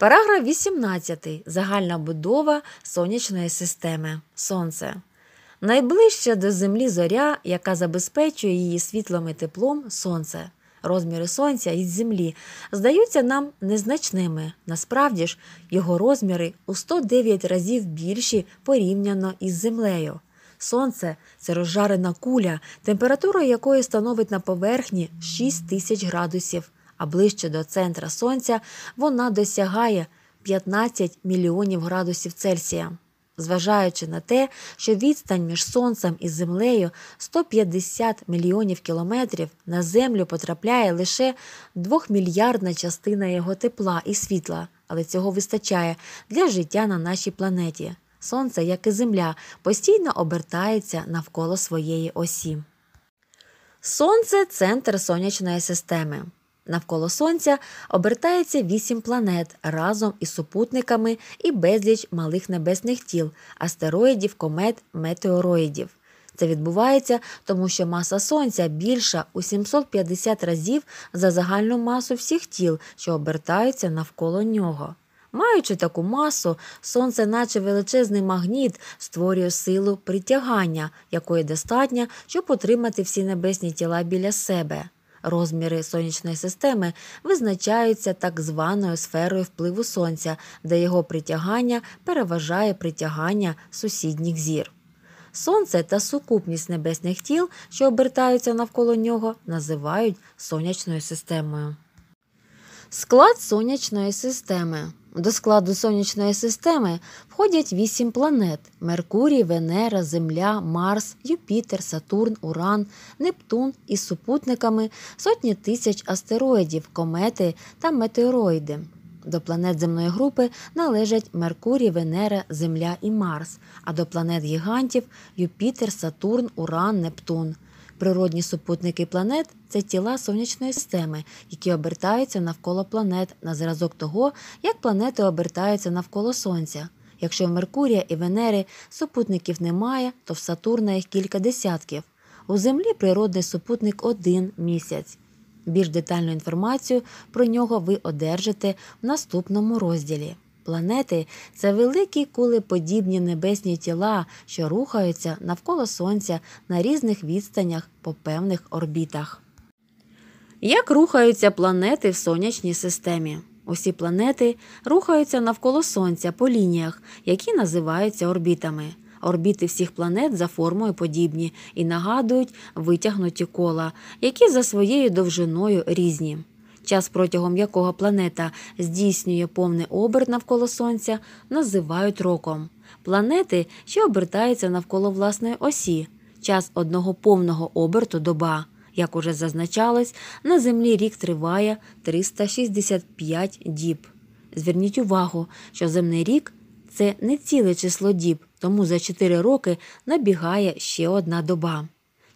Параграф 18. Загальна будова сонячної системи. Сонце. Найближча до Землі зоря, яка забезпечує її світлом і теплом сонце. Розміри сонця із землі здаються нам незначними. Насправді ж, його розміри у 109 разів більші порівняно із землею. Сонце це розжарена куля, температура якої становить на поверхні 6 тисяч градусів а ближче до центра сонця вона досягає 15 мільйонів градусів Цельсія. Зважаючи на те, що відстань між сонцем і землею 150 мільйонів кілометрів на землю потрапляє лише 2мільярдна частина його тепла і світла, але цього вистачає для життя на нашій планеті. Сонце, як і Земля, постійно обертається навколо своєї осі. Сонце центр сонячної системи. Навколо Сонця обертається вісім планет разом із супутниками і безліч малих небесних тіл, астероїдів, комет, метеороїдів. Це відбувається, тому що маса Сонця більша у 750 разів за загальну масу всіх тіл, що обертаються навколо нього. Маючи таку масу, сонце, наче величезний магніт, створює силу притягання, якої достатньо, щоб отримати всі небесні тіла біля себе. Розміри сонячної системи визначаються так званою сферою впливу сонця, де його притягання переважає притягання сусідніх зір. Сонце та сукупність небесних тіл, що обертаються навколо нього, називають сонячною системою. Склад сонячної системи до складу сонячної системи входять вісім планет: Меркурій, Венера, Земля, Марс, Юпітер, Сатурн, Уран, Нептун із супутниками сотні тисяч астероїдів, комети та метеороїди. До планет земної групи належать Меркурій, Венера, Земля і Марс, а до планет гігантів Юпітер, Сатурн, Уран, Нептун. Природні супутники планет це тіла сонячної системи, які обертаються навколо планет на зразок того, як планети обертаються навколо Сонця. Якщо в Меркурія і Венери супутників немає, то в Сатурна їх кілька десятків. У Землі природний супутник один місяць. Більш детальну інформацію про нього ви одержите в наступному розділі планети це великі кулеподібні небесні тіла, що рухаються навколо Сонця на різних відстанях по певних орбітах. Як рухаються планети в сонячній системі? Усі планети рухаються навколо Сонця по лініях, які називаються орбітами. Орбіти всіх планет за формою подібні і нагадують витягнуті кола, які за своєю довжиною різні. Час, протягом якого планета здійснює повний оберт навколо сонця, називають роком. Планети, що обертаються навколо власної осі, час одного повного оберту доба. Як уже зазначалось, на землі рік триває 365 діб. Зверніть увагу, що земний рік це не ціле число діб, тому за 4 роки набігає ще одна доба.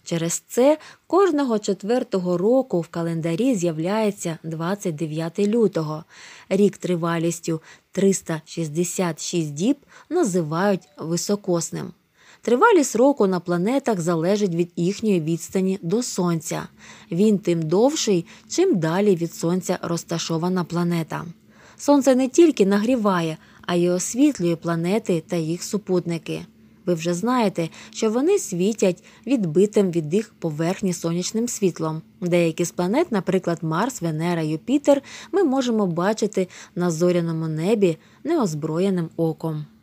Через це кожного четвертого року в календарі з'являється 29 лютого. Рік тривалістю 366 діб називають високосним. Тривалість року на планетах залежить від їхньої відстані до Сонця. Він тим довший, чим далі від Сонця розташована планета. Сонце не тільки нагріває, а й освітлює планети та їх супутники. Ви вже знаєте, що вони світять відбитим від їх поверхні сонячним світлом. Деякі з планет, наприклад, Марс, Венера, Юпітер, ми можемо бачити на зоряному небі неозброєним оком.